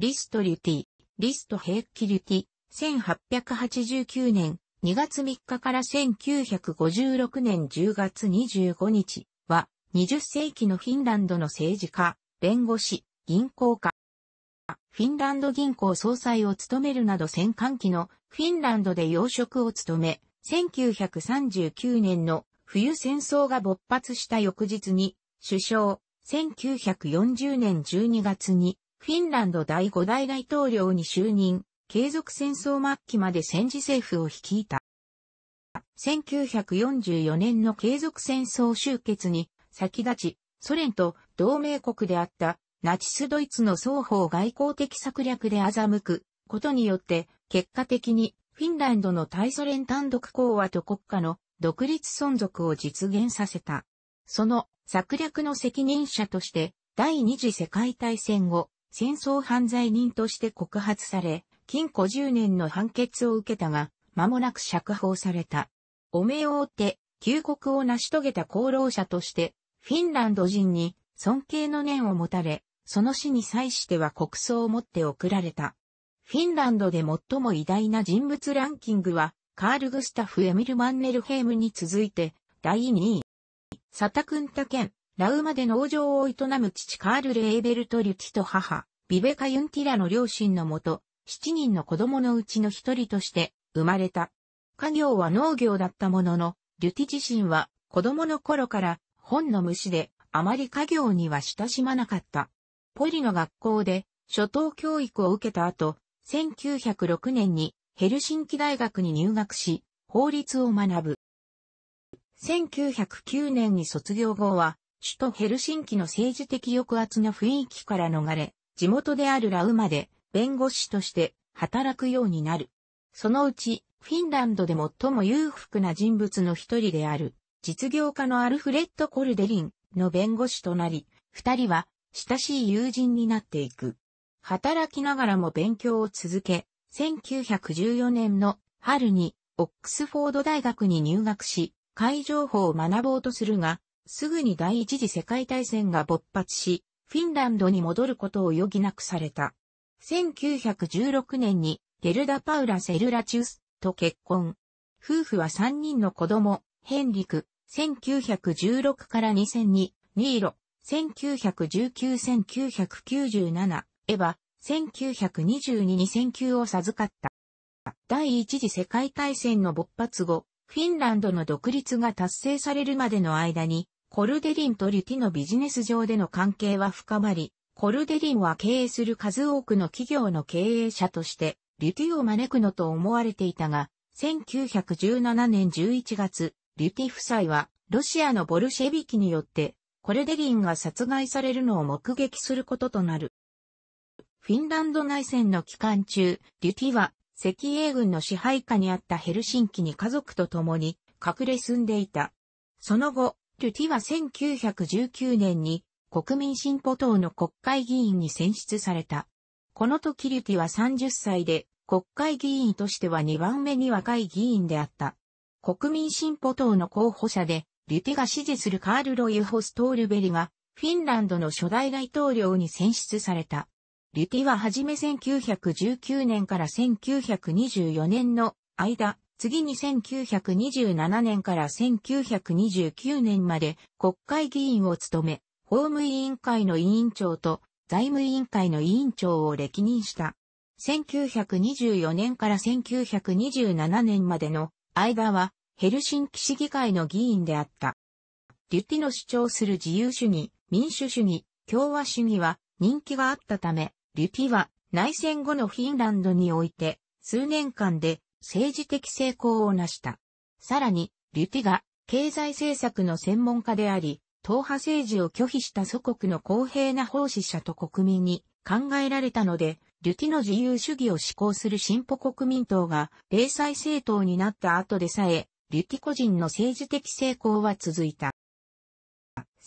リストリュティ、リストヘッキリュティ、1889年2月3日から1956年10月25日は、20世紀のフィンランドの政治家、弁護士、銀行家、フィンランド銀行総裁を務めるなど戦艦期のフィンランドで要職を務め、1939年の冬戦争が勃発した翌日に首相、1940年12月にフィンランド第5代大統領に就任、継続戦争末期まで戦時政府を率いた。1944年の継続戦争終結に先立ち、ソ連と同盟国であったナチスドイツの双方外交的策略で欺くことによって結果的にフィンランドの対ソ連単独講和と国家の独立存続を実現させた。その策略の責任者として第二次世界大戦後戦争犯罪人として告発され、禁錮10年の判決を受けたが、間もなく釈放された。汚名を追って、旧国を成し遂げた功労者として、フィンランド人に尊敬の念を持たれ、その死に際しては国葬をもって贈られた。フィンランドで最も偉大な人物ランキングは、カール・グスタフ・エミル・マンネルヘームに続いて、第2位。サタクンタケン、ラウマで農場を営む父カール・レーベルト・リュティと母、ビベカ・ユンティラの両親のもと、7人の子供のうちの一人として生まれた。家業は農業だったものの、リュティ自身は子供の頃から本の虫であまり家業には親しまなかった。ポリの学校で初等教育を受けた後、1906年にヘルシンキ大学に入学し、法律を学ぶ。1909年に卒業後は、首都ヘルシンキの政治的抑圧の雰囲気から逃れ、地元であるラウマで弁護士として働くようになる。そのうち、フィンランドで最も裕福な人物の一人である、実業家のアルフレッド・コルデリンの弁護士となり、二人は親しい友人になっていく。働きながらも勉強を続け、1914年の春にオックスフォード大学に入学し、海情報を学ぼうとするが、すぐに第一次世界大戦が勃発し、フィンランドに戻ることを余儀なくされた。1916年にゲルダ・パウラ・セルラチュスと結婚。夫婦は3人の子供、ヘンリク、1916から2 0 0 2に、ニーロ、1919-1997、エヴァ、1 9 2 2に0 0 9を授かった。第一次世界大戦の勃発後、フィンランドの独立が達成されるまでの間に、コルデリンとリュティのビジネス上での関係は深まり、コルデリンは経営する数多くの企業の経営者として、リュティを招くのと思われていたが、1917年11月、リュティ夫妻は、ロシアのボルシェビキによって、コルデリンが殺害されるのを目撃することとなる。フィンランド内戦の期間中、リュティは、赤英軍の支配下にあったヘルシンキに家族と共に、隠れ住んでいた。その後、トティは1919年に国民進歩党の国会議員に選出された。この時リュティは30歳で国会議員としては2番目に若い議員であった。国民進歩党の候補者で、リュティが支持するカール・ロイ・ホストールベリが、フィンランドの初代大統領に選出された。リュティははじめ1919年から1924年の間、次に1927年から1929年まで国会議員を務め、法務委員会の委員長と財務委員会の委員長を歴任した。1924年から1927年までの間はヘルシンキ市議会の議員であった。デュティの主張する自由主義、民主主義、共和主義は人気があったため、デュティは内戦後のフィンランドにおいて数年間で政治的成功を成した。さらに、リュティが経済政策の専門家であり、党派政治を拒否した祖国の公平な奉仕者と国民に考えられたので、リュティの自由主義を志向する進歩国民党が零細政党になった後でさえ、リュティ個人の政治的成功は続いた。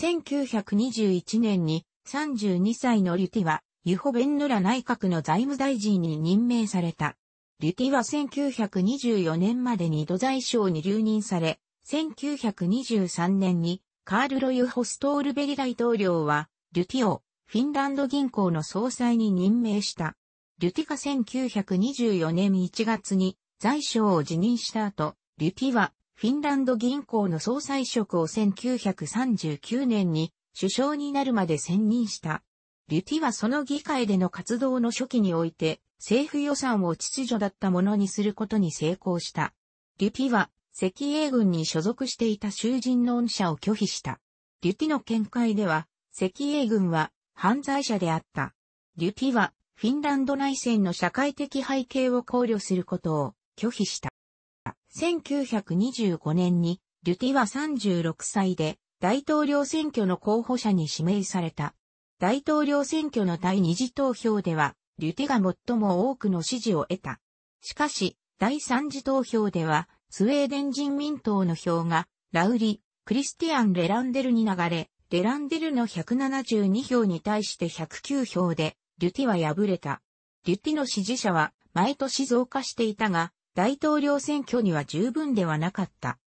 1921年に32歳のリュティは、ユホベンヌラ内閣の財務大臣に任命された。リュティは1924年までに土財省に留任され、1923年にカール・ロユ・ホストールベリ大統領は、リュティをフィンランド銀行の総裁に任命した。リュティが1924年1月に財省を辞任した後、リュティはフィンランド銀行の総裁職を1939年に首相になるまで選任した。リュティはその議会での活動の初期において、政府予算を秩序だったものにすることに成功した。リュティは、赤英軍に所属していた囚人の恩赦を拒否した。リュティの見解では、赤英軍は犯罪者であった。リュティは、フィンランド内戦の社会的背景を考慮することを拒否した。1925年に、リュティは36歳で、大統領選挙の候補者に指名された。大統領選挙の第二次投票では、リュテが最も多くの支持を得た。しかし、第三次投票では、スウェーデン人民党の票が、ラウリ、クリスティアン・レランデルに流れ、レランデルの172票に対して109票で、リュティは敗れた。リュティの支持者は毎年増加していたが、大統領選挙には十分ではなかった。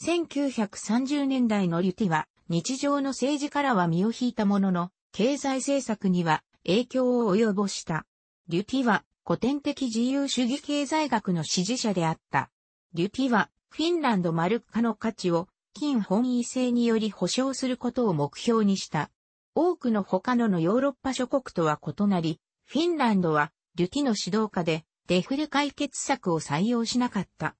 1930年代のリュティは、日常の政治からは身を引いたものの、経済政策には影響を及ぼした。デュティは古典的自由主義経済学の支持者であった。デュティはフィンランドマルッカの価値を金本位制により保障することを目標にした。多くの他ののヨーロッパ諸国とは異なり、フィンランドはデュティの指導下でデフレ解決策を採用しなかった。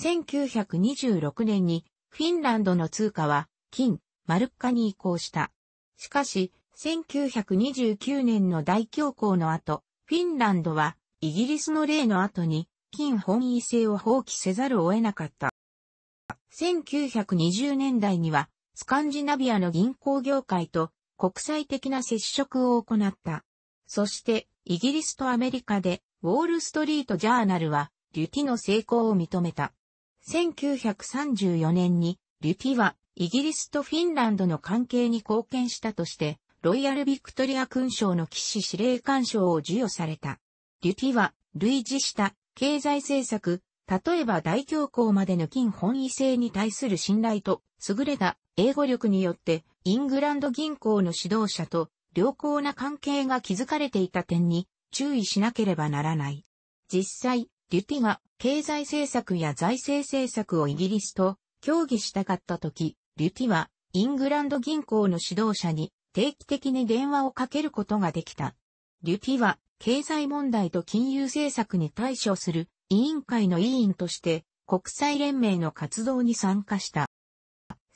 1926年にフィンランドの通貨は金、マルッカに移行した。しかし、1929年の大恐慌の後、フィンランドはイギリスの例の後に金本位制を放棄せざるを得なかった。1920年代にはスカンジナビアの銀行業界と国際的な接触を行った。そしてイギリスとアメリカでウォールストリートジャーナルはリュティの成功を認めた。1934年にリュティはイギリスとフィンランドの関係に貢献したとしてロイヤル・ビクトリア勲章の騎士司令官賞を授与された。デュティは、類似した経済政策、例えば大恐慌までの金本位制に対する信頼と、優れた英語力によって、イングランド銀行の指導者と良好な関係が築かれていた点に注意しなければならない。実際、デュティが経済政策や財政政策をイギリスと協議したかった時、デュティはイングランド銀行の指導者に定期的に電話をかけることができた。リュピは、経済問題と金融政策に対処する委員会の委員として国際連盟の活動に参加した。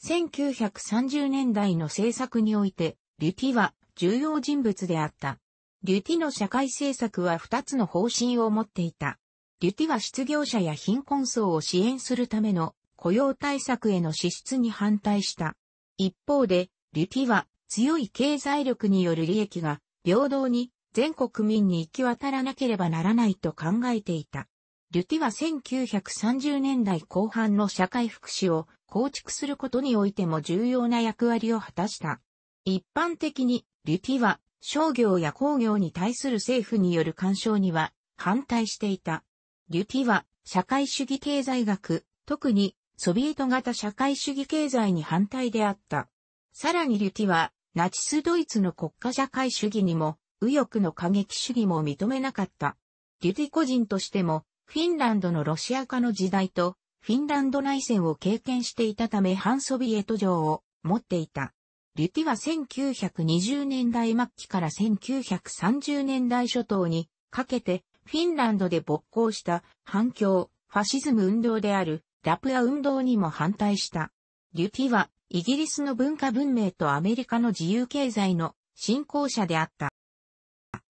1930年代の政策において、リュティは重要人物であった。リュティの社会政策は二つの方針を持っていた。リュティは失業者や貧困層を支援するための雇用対策への支出に反対した。一方で、リュティは強い経済力による利益が平等に全国民に行き渡らなければならないと考えていた。リュティは1930年代後半の社会福祉を構築することにおいても重要な役割を果たした。一般的にリュティは商業や工業に対する政府による干渉には反対していた。リュティは社会主義経済学、特にソビエト型社会主義経済に反対であった。さらにリュティはナチスドイツの国家社会主義にも、右翼の過激主義も認めなかった。デュティ個人としても、フィンランドのロシア化の時代と、フィンランド内戦を経験していたため反ソビエト情を持っていた。デュティは1920年代末期から1930年代初頭にかけて、フィンランドで勃興した反共、ファシズム運動であるラプア運動にも反対した。デュティはイギリスの文化文明とアメリカの自由経済の振興者であった。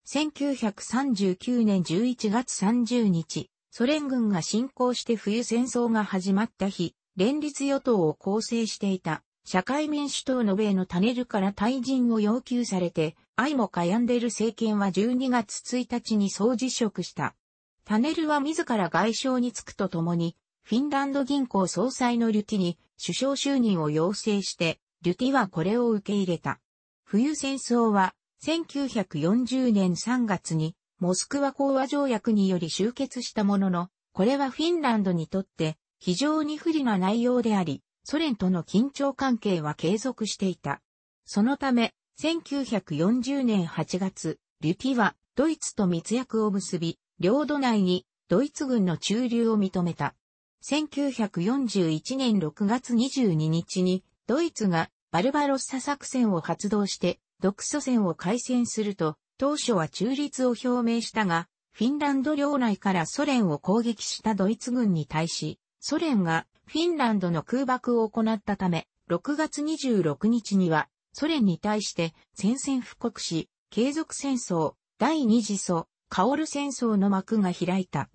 1939年11月30日、ソ連軍が侵攻して冬戦争が始まった日、連立与党を構成していた社会民主党の米のタネルから退陣を要求されて、愛もかやんでる政権は12月1日に総辞職した。タネルは自ら外相に就くとともに、フィンランド銀行総裁のリュティに首相就任を要請して、リュティはこれを受け入れた。冬戦争は1940年3月にモスクワ講和条約により終結したものの、これはフィンランドにとって非常に不利な内容であり、ソ連との緊張関係は継続していた。そのため、1940年8月、リュティはドイツと密約を結び、領土内にドイツ軍の駐留を認めた。1941年6月22日に、ドイツがバルバロッサ作戦を発動して、独ソ戦を開戦すると、当初は中立を表明したが、フィンランド領内からソ連を攻撃したドイツ軍に対し、ソ連がフィンランドの空爆を行ったため、6月26日にはソ連に対して戦線布告し、継続戦争、第二次ソ、カオル戦争の幕が開いた。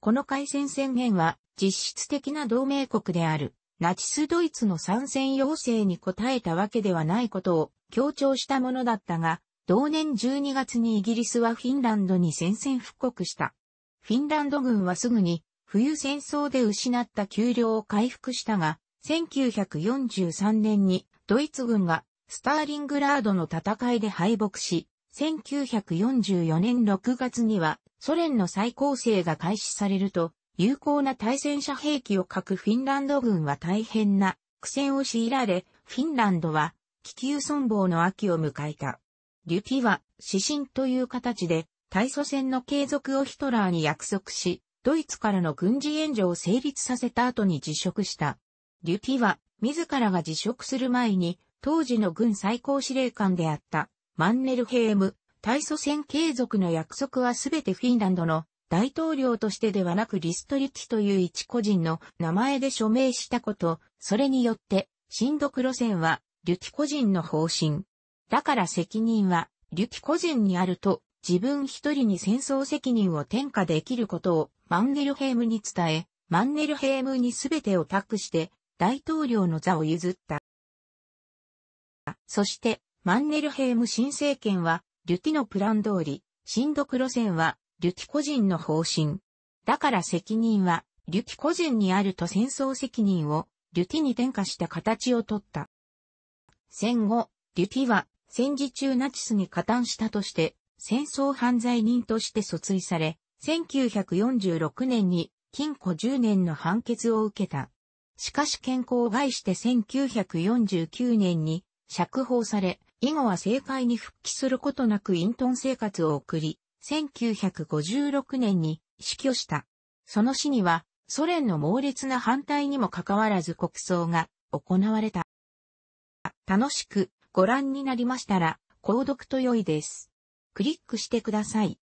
この開戦宣言は実質的な同盟国であるナチスドイツの参戦要請に応えたわけではないことを強調したものだったが、同年12月にイギリスはフィンランドに宣戦布復刻した。フィンランド軍はすぐに冬戦争で失った給料を回復したが、1943年にドイツ軍がスターリングラードの戦いで敗北し、1944年6月にはソ連の再構成が開始されると、有効な対戦車兵器を欠くフィンランド軍は大変な苦戦を強いられ、フィンランドは気球存亡の秋を迎えた。リュピは指針という形で対祖戦の継続をヒトラーに約束し、ドイツからの軍事援助を成立させた後に辞職した。リュピは自らが辞職する前に当時の軍最高司令官であったマンネルヘーム、対祖戦継続の約束はすべてフィンランドの大統領としてではなくリストリッチという一個人の名前で署名したこと、それによって、新読路線は、リュキ個人の方針。だから責任は、リュキ個人にあると、自分一人に戦争責任を転嫁できることを、マンネルヘイムに伝え、マンネルヘイムに全てを託して、大統領の座を譲った。そして、マンネルヘイム新政権は、リュキのプラン通り、新読路線は、リュ個人の方針。だから責任は、リュ個人にあると戦争責任を、リュティに転嫁した形をとった。戦後、リュティは、戦時中ナチスに加担したとして、戦争犯罪人として訴追され、1946年に禁錮10年の判決を受けた。しかし健康を害して1949年に釈放され、以後は政界に復帰することなく隠遁生活を送り、1956年に死去した。その死には、ソ連の猛烈な反対にもかかわらず国葬が行われた。楽しくご覧になりましたら、購読と良いです。クリックしてください。